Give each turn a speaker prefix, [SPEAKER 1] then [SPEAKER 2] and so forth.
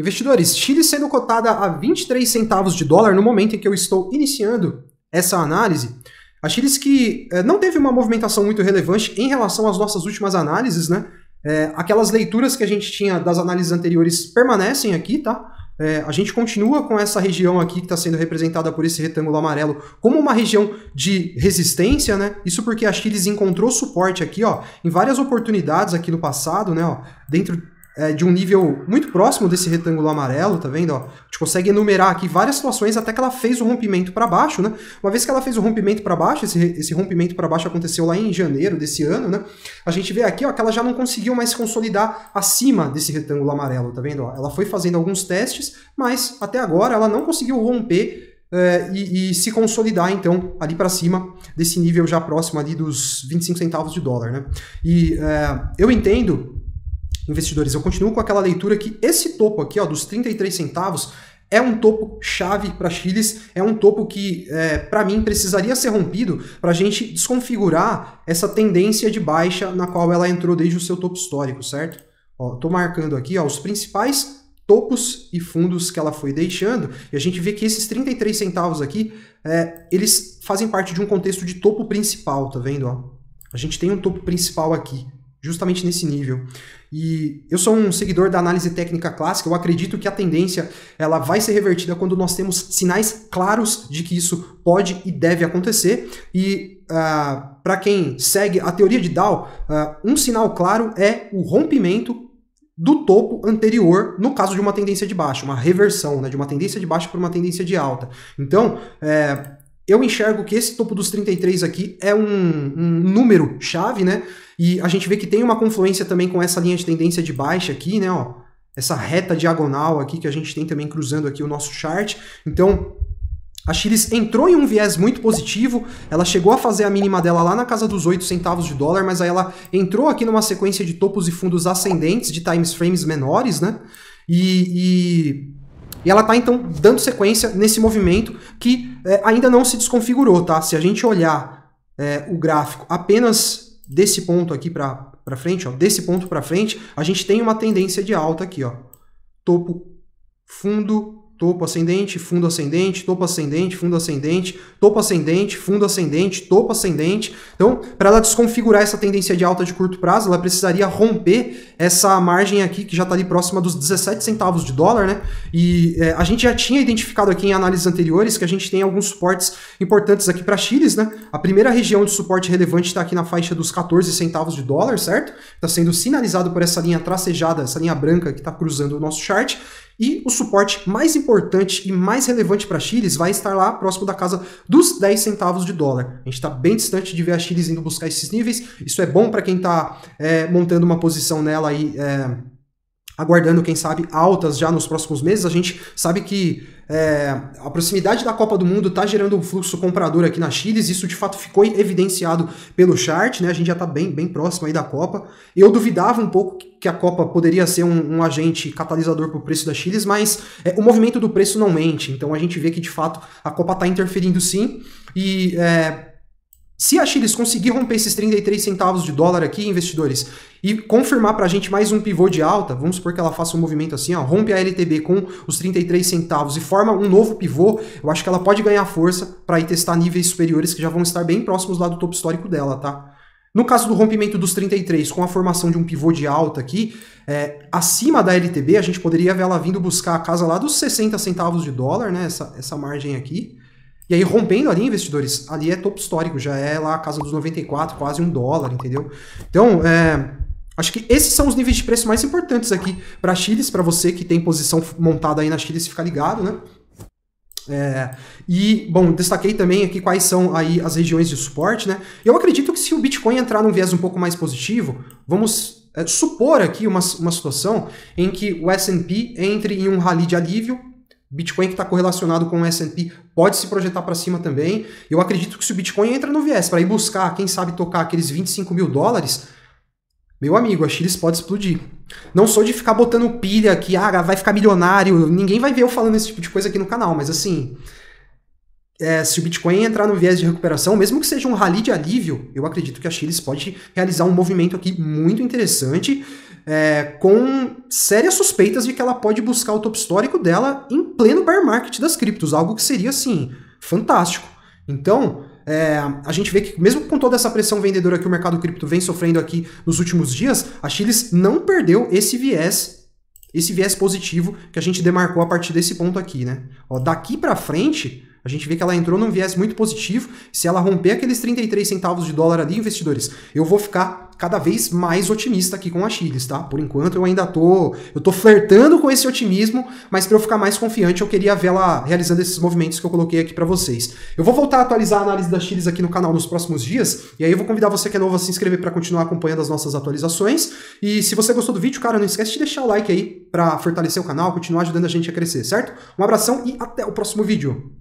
[SPEAKER 1] Investidores, Chile sendo cotada a 23 centavos de dólar no momento em que eu estou iniciando essa análise. A Chile que eh, não teve uma movimentação muito relevante em relação às nossas últimas análises, né? Eh, aquelas leituras que a gente tinha das análises anteriores permanecem aqui, tá? É, a gente continua com essa região aqui que está sendo representada por esse retângulo amarelo como uma região de resistência, né? Isso porque a Chile encontrou suporte aqui, ó, em várias oportunidades aqui no passado, né? Ó, dentro é, de um nível muito próximo desse retângulo amarelo, tá vendo? Ó, a gente consegue enumerar aqui várias situações até que ela fez o rompimento para baixo, né? Uma vez que ela fez o rompimento para baixo, esse, esse rompimento para baixo aconteceu lá em janeiro desse ano, né? A gente vê aqui ó, que ela já não conseguiu mais se consolidar acima desse retângulo amarelo, tá vendo? Ó, ela foi fazendo alguns testes, mas até agora ela não conseguiu romper é, e, e, se consolidar então ali para cima desse nível já próximo ali dos 25 centavos de dólar, né? E é, eu entendo investidores, eu continuo com aquela leitura que esse topo aqui, ó, dos 33 centavos, é um topo chave para Chiles, é um topo que, é, para mim, precisaria ser rompido para a gente desconfigurar essa tendência de baixa na qual ela entrou desde o seu topo histórico, certo? Estou marcando aqui ó, os principais topos e fundos que ela foi deixando, e a gente vê que esses 33 centavos aqui, é, eles fazem parte de um contexto de topo principal, tá vendo? Ó? A gente tem um topo principal aqui, justamente nesse nível. E eu sou um seguidor da análise técnica clássica, eu acredito que a tendência ela vai ser revertida quando nós temos sinais claros de que isso pode e deve acontecer. E uh, ah, para quem segue a teoria de Dow, uh, um sinal claro é o rompimento do topo anterior no caso de uma tendência de baixo uma reversão né, de uma tendência de baixo para uma tendência de alta. Então, é, eu enxergo que esse topo dos 33 aqui é um, um, número chave, né? E a gente vê que tem uma confluência também com essa linha de tendência de baixa aqui, né? Ó, essa reta diagonal aqui que a gente tem também cruzando aqui o nosso chart. Então, a Chiles entrou em um viés muito positivo, ela chegou a fazer a mínima dela lá na casa dos 8 centavos de dólar, mas aí ela entrou aqui numa sequência de topos e fundos ascendentes, de times frames menores, né? E, e, e ela tá então dando sequência nesse movimento que é, ainda não se desconfigurou, tá? Se a gente olhar é, o gráfico apenas desse ponto aqui para frente, ó, desse ponto para frente, a gente tem uma tendência de alta aqui, ó. Topo, fundo, topo ascendente, fundo ascendente, topo ascendente, fundo ascendente, topo ascendente, fundo ascendente, topo ascendente. Então, para ela desconfigurar essa tendência de alta de curto prazo, ela precisaria romper essa margem aqui que já está ali próxima dos 17 centavos de dólar, né? E é, a gente já tinha identificado aqui em análises anteriores que a gente tem alguns suportes importantes aqui para Chiles, né? A primeira região de suporte relevante está aqui na faixa dos 14 centavos de dólar, certo? Está sendo sinalizado por essa linha tracejada, essa linha branca que está cruzando o nosso chart. E o suporte mais importante e mais relevante para Chiles vai estar lá próximo da casa dos 10 centavos de dólar. A gente está bem distante de ver a Chiles indo buscar esses níveis. Isso é bom para quem está é, montando uma posição nela aí é, aguardando, quem sabe, altas já nos próximos meses. A gente sabe que é, a proximidade da Copa do Mundo está gerando um fluxo comprador aqui na Chile, isso de fato ficou evidenciado pelo chart, né? A gente já está bem, bem próximo aí da Copa. Eu duvidava um pouco que a Copa poderia ser um, um agente catalisador para o preço da Chile, mas é, o movimento do preço não mente. Então a gente vê que de fato a Copa está interferindo sim. E é, se a Chiles conseguir romper esses 33 centavos de dólar aqui, investidores, e confirmar para a gente mais um pivô de alta, vamos supor que ela faça um movimento assim, ó, rompe a LTB com os 33 centavos e forma um novo pivô, eu acho que ela pode ganhar força para ir testar níveis superiores que já vão estar bem próximos lá do topo histórico dela, tá? No caso do rompimento dos 33 com a formação de um pivô de alta aqui, é, acima da LTB, a gente poderia ver ela vindo buscar a casa lá dos 60 centavos de dólar, né? Essa, essa margem aqui. E aí, rompendo ali, investidores, ali é topo histórico, já é lá a casa dos 94, quase um dólar, entendeu? Então, é, acho que esses são os níveis de preço mais importantes aqui para Chiles, para você que tem posição montada aí na Chiles, ficar ligado, né? É, e, bom, destaquei também aqui quais são aí as regiões de suporte, né? Eu acredito que se o Bitcoin entrar num viés um pouco mais positivo, vamos é, supor aqui uma, uma situação em que o S&P entre em um rally de alívio Bitcoin que está correlacionado com o S&P pode se projetar para cima também. Eu acredito que se o Bitcoin entra no viés para ir buscar, quem sabe tocar aqueles 25 mil dólares, meu amigo, a Chiles pode explodir. Não sou de ficar botando pilha que ah, vai ficar milionário, ninguém vai ver eu falando esse tipo de coisa aqui no canal, mas assim, é, se o Bitcoin entrar no viés de recuperação, mesmo que seja um rally de alívio, eu acredito que a Chiles pode realizar um movimento aqui muito interessante é, com sérias suspeitas de que ela pode buscar o top histórico dela em pleno bear market das criptos, algo que seria assim fantástico. Então, é, a gente vê que, mesmo com toda essa pressão vendedora que o mercado cripto vem sofrendo aqui nos últimos dias, a Chiles não perdeu esse viés, esse viés positivo que a gente demarcou a partir desse ponto aqui, né? Ó, daqui para frente, a gente vê que ela entrou num viés muito positivo. Se ela romper aqueles 33 centavos de dólar ali, investidores, eu vou ficar cada vez mais otimista aqui com a Chiles, tá? Por enquanto eu ainda tô, eu tô flertando com esse otimismo, mas para eu ficar mais confiante, eu queria vê-la realizando esses movimentos que eu coloquei aqui para vocês. Eu vou voltar a atualizar a análise da Chiles aqui no canal nos próximos dias, e aí eu vou convidar você que é novo a se inscrever para continuar acompanhando as nossas atualizações. E se você gostou do vídeo, cara, não esquece de deixar o like aí para fortalecer o canal, continuar ajudando a gente a crescer, certo? Um abração e até o próximo vídeo.